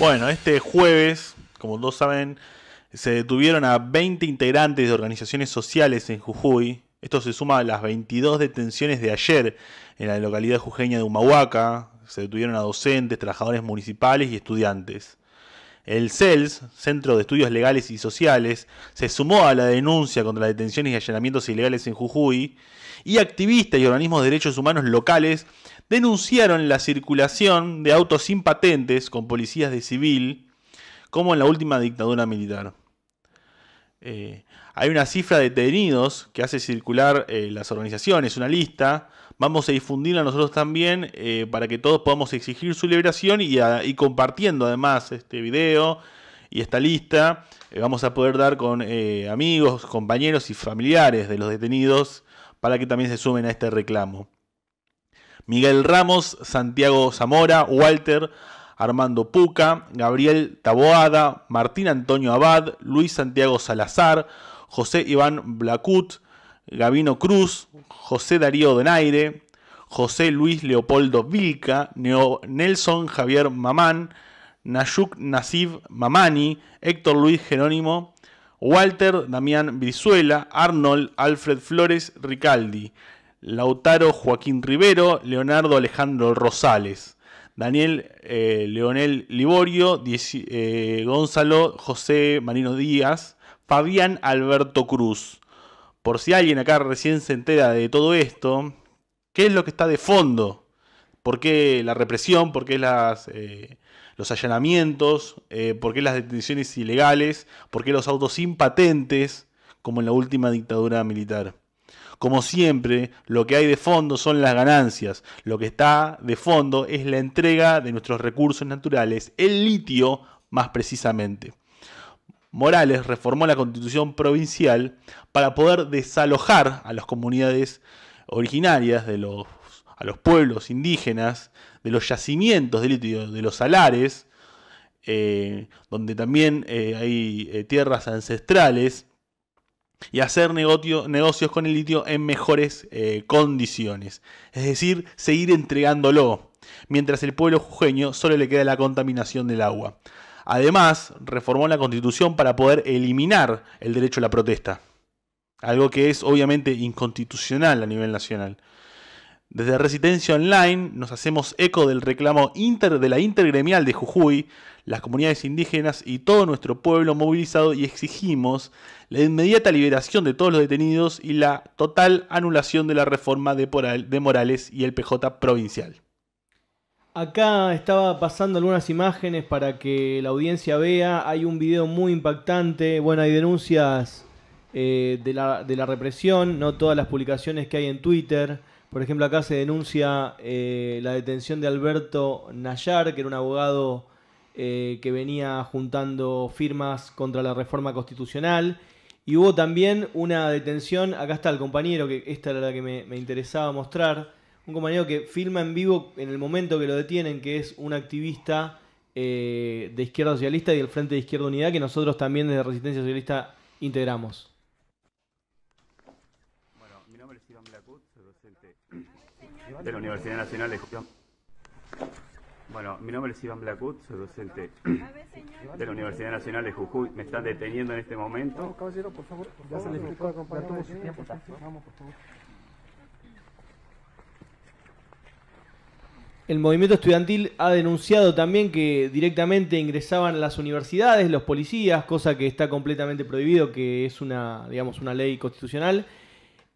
Bueno, este jueves, como todos saben, se detuvieron a 20 integrantes de organizaciones sociales en Jujuy. Esto se suma a las 22 detenciones de ayer en la localidad jujeña de Humahuaca. Se detuvieron a docentes, trabajadores municipales y estudiantes. El CELS, Centro de Estudios Legales y Sociales, se sumó a la denuncia contra las detenciones y allanamientos ilegales en Jujuy y activistas y organismos de derechos humanos locales denunciaron la circulación de autos sin patentes con policías de civil, como en la última dictadura militar. Eh, hay una cifra de detenidos que hace circular eh, las organizaciones, una lista. Vamos a difundirla nosotros también eh, para que todos podamos exigir su liberación y, y compartiendo además este video y esta lista vamos a poder dar con amigos, compañeros y familiares de los detenidos para que también se sumen a este reclamo. Miguel Ramos, Santiago Zamora, Walter Armando Puca, Gabriel Taboada, Martín Antonio Abad, Luis Santiago Salazar, José Iván Blacut, Gabino Cruz, José Darío Donaire, José Luis Leopoldo Vilca, Nelson Javier Mamán, Nayuk Nasib Mamani, Héctor Luis Jerónimo, Walter Damián Brizuela, Arnold Alfred Flores Ricaldi, Lautaro Joaquín Rivero, Leonardo Alejandro Rosales, Daniel eh, Leonel Liborio, eh, Gonzalo José Marino Díaz, Fabián Alberto Cruz. Por si alguien acá recién se entera de todo esto, ¿qué es lo que está de fondo? ¿Por qué la represión? ¿Por qué eh, los allanamientos? ¿Por qué las detenciones ilegales? ¿Por qué los autos sin patentes? Como en la última dictadura militar. Como siempre, lo que hay de fondo son las ganancias, lo que está de fondo es la entrega de nuestros recursos naturales, el litio más precisamente. Morales reformó la constitución provincial para poder desalojar a las comunidades originarias de los a los pueblos indígenas, de los yacimientos de litio, de los salares, eh, donde también eh, hay eh, tierras ancestrales, y hacer negocio, negocios con el litio en mejores eh, condiciones, es decir, seguir entregándolo, mientras el pueblo jujeño solo le queda la contaminación del agua. Además, reformó la constitución para poder eliminar el derecho a la protesta, algo que es obviamente inconstitucional a nivel nacional. Desde Resistencia Online nos hacemos eco del reclamo inter, de la intergremial de Jujuy, las comunidades indígenas y todo nuestro pueblo movilizado y exigimos la inmediata liberación de todos los detenidos y la total anulación de la reforma de, Morales y el PJ provincial. Acá estaba pasando algunas imágenes para que la audiencia vea. Hay un video muy impactante. Bueno, hay denuncias eh, de, la, de la represión, no todas las publicaciones que hay en Twitter. Por ejemplo, acá se denuncia eh, la detención de Alberto Nayar, que era un abogado eh, que venía juntando firmas contra la reforma constitucional. Y hubo también una detención, acá está el compañero, que esta era la que me, interesaba mostrar, un compañero que filma en vivo en el momento que lo detienen, que es un activista eh, de Izquierda Socialista y del Frente de Izquierda Unidad, que nosotros también desde Resistencia Socialista integramos. de la Universidad Nacional de Jujuy. Bueno, mi nombre es Iván Blacut, soy docente de la Universidad Nacional de Jujuy. Me están deteniendo en este momento. El movimiento estudiantil ha denunciado también que directamente ingresaban las universidades, los policías, cosa que está completamente prohibido, que es una, digamos, una ley constitucional.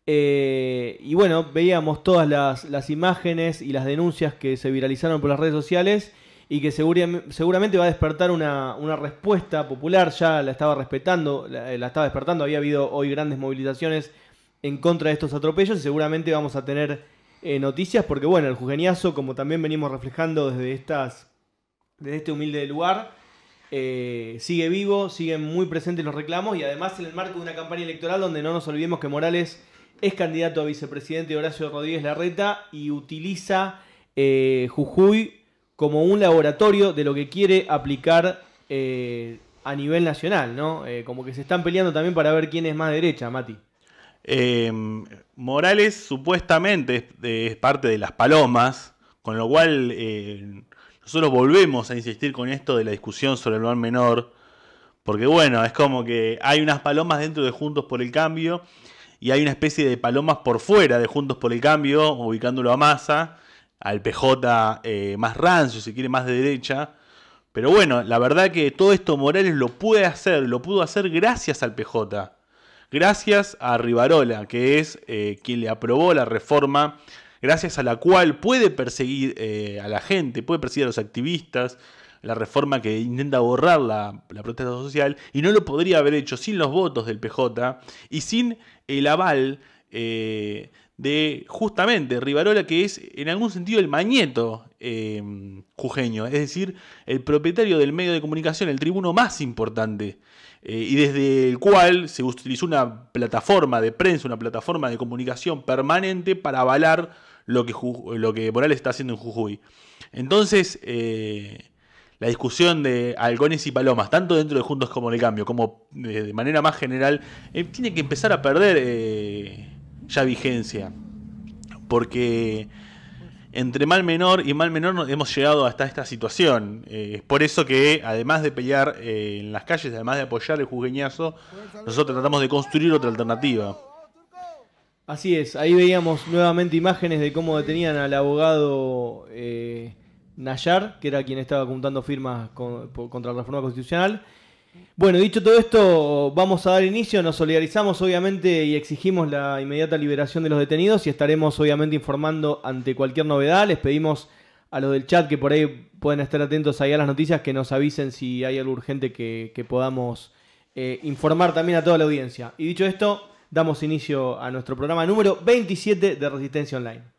Eh, y bueno, veíamos todas las, imágenes y las denuncias que se viralizaron por las redes sociales y que seguramente va a despertar una, respuesta popular, ya la estaba respetando, eh, la, estaba despertando, había habido hoy grandes movilizaciones en contra de estos atropellos y seguramente vamos a tener eh, noticias porque bueno, el jujeñazo, como también venimos reflejando desde, estas, desde este humilde lugar, sigue vivo, siguen muy presentes los reclamos y además en el marco de una campaña electoral donde no nos olvidemos que Morales es candidato a vicepresidente Horacio Rodríguez Larreta y utiliza eh, Jujuy como un laboratorio de lo que quiere aplicar eh, a nivel nacional, ¿no? Eh, como que se están peleando también para ver quién es más derecha, Mati. Em, Morales supuestamente es, parte de las palomas, con lo cual nosotros volvemos a insistir con esto de la discusión sobre el mal menor, porque bueno, es como que hay unas palomas dentro de Juntos por el Cambio y hay una especie de palomas por fuera de Juntos por el Cambio, ubicándolo a Massa, al PJ eh, más rancio, si quiere más de derecha. Pero bueno, la verdad que todo esto Morales lo puede hacer, lo pudo hacer gracias al PJ, gracias a Rivarola, que es eh, quien le aprobó la reforma, gracias a la cual puede perseguir eh, a la gente, puede perseguir a los activistas, la reforma que intenta borrar la, protesta social y no lo podría haber hecho sin los votos del PJ y sin el aval eh, de justamente Rivarola, que es en algún sentido el mañeto eh, jujeño, es decir, el propietario del medio de comunicación, el tribuno más importante, eh, y desde el cual se utilizó una plataforma de prensa, una plataforma de comunicación permanente para avalar lo que, lo que Morales está haciendo en Jujuy. Entonces, la discusión de halcones y palomas, tanto dentro de Juntos como en el Cambio, como eh, de, manera más general, eh, tiene que empezar a perder eh, ya vigencia. Porque entre mal menor y mal menor hemos llegado hasta esta situación. es por eso que, además de pelear en las calles, además de apoyar el juzgueñazo, nosotros tratamos de construir otra alternativa. Así es, ahí veíamos nuevamente imágenes de cómo detenían al abogado. Nayar, que era quien estaba apuntando firmas contra la reforma constitucional. Bueno, dicho todo esto, vamos a dar inicio, nos solidarizamos obviamente y exigimos la inmediata liberación de los detenidos y estaremos obviamente informando ante cualquier novedad. Les pedimos a los del chat que por ahí pueden estar atentos a las noticias que nos avisen si hay algo urgente que, podamos eh, informar también a toda la audiencia. Y dicho esto, damos inicio a nuestro programa número 27 de Resistencia Online.